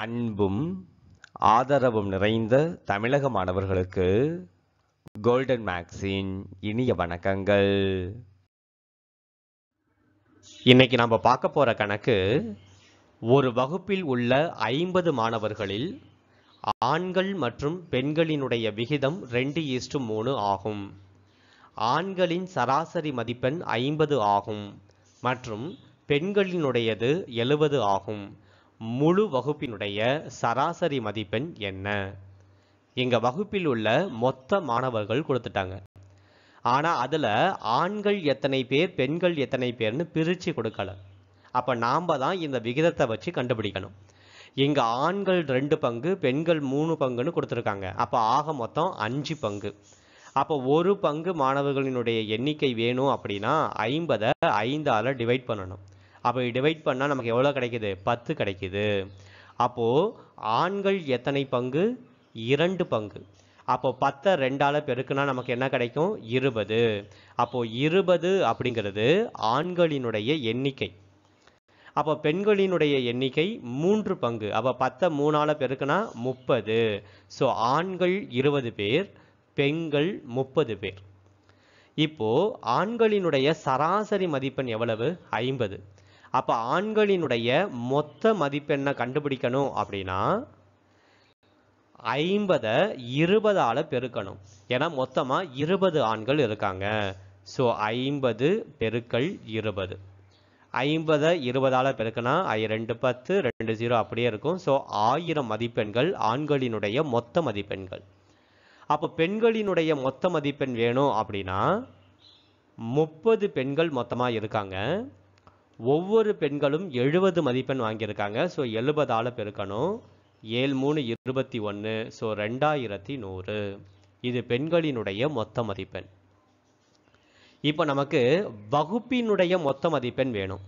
அன்பும் ஆதரவும் நிறைந்த தமிழக மாணவர்களுக்கு கோல்டன் மேக்ஸின் இனிய வணக்கங்கள் இன்னைக்கு நம்ம பார்க்க போகிற கணக்கு ஒரு வகுப்பில் உள்ள ஐம்பது மாணவர்களில் ஆண்கள் மற்றும் பெண்களினுடைய விகிதம் ரெண்டு ஈஸ்டு மூணு ஆகும் ஆண்களின் சராசரி மதிப்பெண் ஐம்பது ஆகும் மற்றும் பெண்களினுடையது எழுபது ஆகும் முழு வகுப்பினுடைய சராசரி மதிப்பெண் என்ன எங்கள் வகுப்பில் உள்ள மொத்த மாணவர்கள் கொடுத்துட்டாங்க ஆனால் அதில் ஆண்கள் எத்தனை பேர் பெண்கள் எத்தனை பேர்னு பிரித்து கொடுக்கல அப்போ நாம் தான் இந்த விகிதத்தை வச்சு கண்டுபிடிக்கணும் இங்கே ஆண்கள் ரெண்டு பங்கு பெண்கள் மூணு பங்குன்னு கொடுத்துருக்காங்க அப்போ ஆக மொத்தம் அஞ்சு பங்கு அப்போ ஒரு பங்கு மாணவர்களினுடைய எண்ணிக்கை வேணும் அப்படின்னா ஐம்பதை ஐந்தால் டிவைட் பண்ணணும் அப்போ டிவைட் பண்ணால் நமக்கு எவ்வளோ கிடைக்கிது பத்து கிடைக்கிது அப்போது ஆண்கள் எத்தனை பங்கு இரண்டு பங்கு அப்போ பத்தை ரெண்டால் பெருக்குனா நமக்கு என்ன கிடைக்கும் இருபது அப்போது இருபது அப்படிங்கிறது ஆண்களினுடைய எண்ணிக்கை அப்போ பெண்களினுடைய எண்ணிக்கை மூன்று பங்கு அப்போ பத்தை மூணால் பெருக்குனா முப்பது ஸோ ஆண்கள் இருபது பேர் பெண்கள் முப்பது பேர் இப்போது ஆண்களினுடைய சராசரி மதிப்பெண் எவ்வளவு ஐம்பது அப்போ ஆண்களினுடைய மொத்த மதிப்பெண்ணை கண்டுபிடிக்கணும் அப்படின்னா ஐம்பதை இருபதால் பெருக்கணும் ஏன்னா மொத்தமாக இருபது ஆண்கள் இருக்காங்க ஸோ ஐம்பது பெருக்கள் இருபது ஐம்பதை இருபதால் பெருக்கினா ரெண்டு பத்து ரெண்டு ஜீரோ அப்படியே இருக்கும் ஸோ ஆயிரம் மதிப்பெண்கள் ஆண்களினுடைய மொத்த மதிப்பெண்கள் அப்போ பெண்களினுடைய மொத்த மதிப்பெண் வேணும் அப்படின்னா முப்பது பெண்கள் மொத்தமாக இருக்காங்க ஒவ்வொரு பெண்களும் எழுபது மதிப்பெண் வாங்கியிருக்காங்க ஸோ எழுபதால் பெருக்கணும் ஏழு மூணு இருபத்தி ஒன்று ஸோ ரெண்டாயிரத்தி நூறு இது பெண்களினுடைய மொத்த மதிப்பெண் இப்போ நமக்கு வகுப்பினுடைய மொத்த மதிப்பெண் வேணும்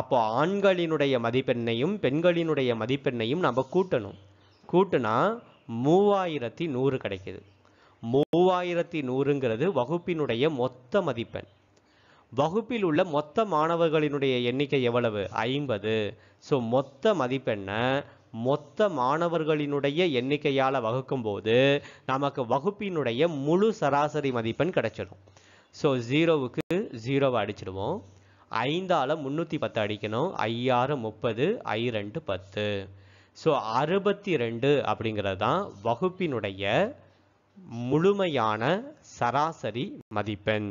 அப்போ ஆண்களினுடைய மதிப்பெண்ணையும் பெண்களினுடைய மதிப்பெண்ணையும் நம்ம கூட்டணும் கூட்டுனா மூவாயிரத்தி நூறு கிடைக்கிது மூவாயிரத்தி நூறுங்கிறது வகுப்பினுடைய மொத்த மதிப்பெண் வகுப்பில் உள்ள மொத்த மாணவர்களினுடைய எண்ணிக்கை எவ்வளவு ஐம்பது ஸோ மொத்த மதிப்பெண்ணை மொத்த மாணவர்களினுடைய எண்ணிக்கையால் வகுக்கும்போது நமக்கு வகுப்பினுடைய முழு சராசரி மதிப்பெண் கிடைச்சிடும் ஸோ ஜீரோவுக்கு ஜீரோவை அடிச்சிடுவோம் ஐந்தால் முந்நூற்றி பத்து அடிக்கணும் ஐயாறு முப்பது ஐ ரெண்டு பத்து ஸோ அறுபத்தி ரெண்டு அப்படிங்கிறது தான் வகுப்பினுடைய முழுமையான சராசரி மதிப்பெண்